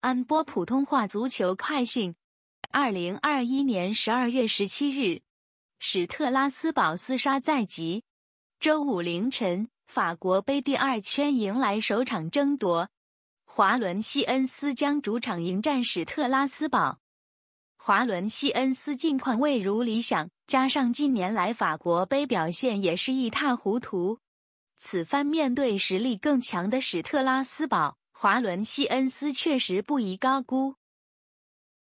安播普通话足球快讯：二零二一年十二月十七日，史特拉斯堡厮杀在即。周五凌晨，法国杯第二圈迎来首场争夺，华伦西恩斯将主场迎战史特拉斯堡。华伦西恩斯近况未如理想，加上近年来法国杯表现也是一塌糊涂，此番面对实力更强的史特拉斯堡。华伦西恩斯确实不宜高估。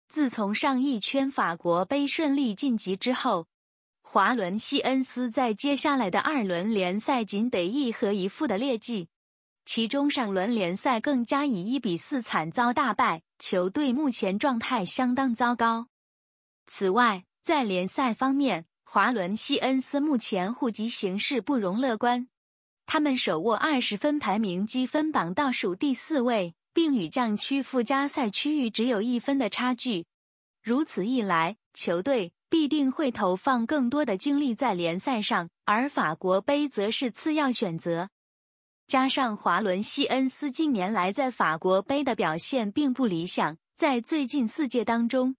自从上一圈法国杯顺利晋级之后，华伦西恩斯在接下来的二轮联赛仅得一和一负的劣迹，其中上轮联赛更加以一比四惨遭大败，球队目前状态相当糟糕。此外，在联赛方面，华伦西恩斯目前户籍形势不容乐观。他们手握二十分，排名积分榜倒数第四位，并与降区附加赛区域只有一分的差距。如此一来，球队必定会投放更多的精力在联赛上，而法国杯则是次要选择。加上华伦西恩斯近年来在法国杯的表现并不理想，在最近四届当中。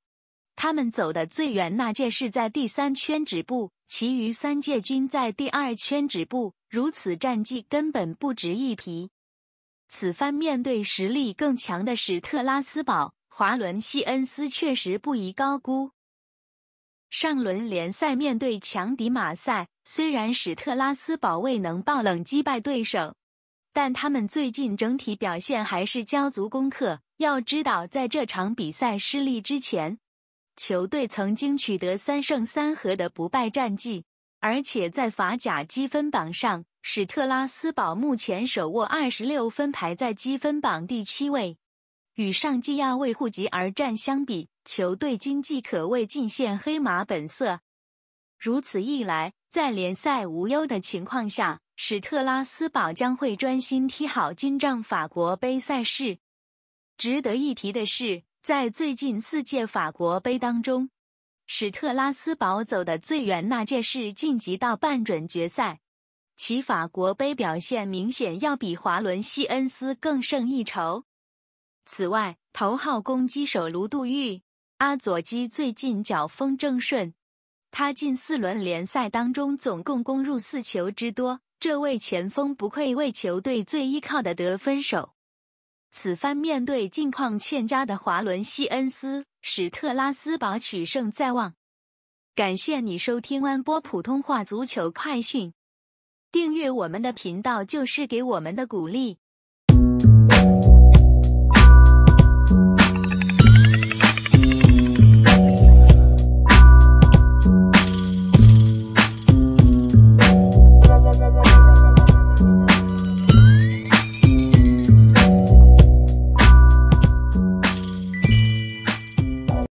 他们走的最远那届是在第三圈止步，其余三届均在第二圈止步。如此战绩根本不值一提。此番面对实力更强的史特拉斯堡，华伦西恩斯确实不宜高估。上轮联赛面对强敌马赛，虽然史特拉斯堡未能爆冷击败对手，但他们最近整体表现还是交足功课。要知道，在这场比赛失利之前，球队曾经取得三胜三和的不败战绩，而且在法甲积分榜上，史特拉斯堡目前手握二十六分，排在积分榜第七位。与上季亚卫护级而战相比，球队经济可谓尽现黑马本色。如此一来，在联赛无忧的情况下，史特拉斯堡将会专心踢好今仗法国杯赛事。值得一提的是。在最近四届法国杯当中，史特拉斯堡走得最远那届是晋级到半准决赛，其法国杯表现明显要比华伦西恩斯更胜一筹。此外，头号攻击手卢杜玉阿佐基最近脚风正顺，他近四轮联赛当中总共攻入四球之多，这位前锋不愧为球队最依靠的得分手。此番面对近况欠佳的华伦西恩斯，史特拉斯堡取胜在望。感谢你收听安波普通话足球快讯，订阅我们的频道就是给我们的鼓励。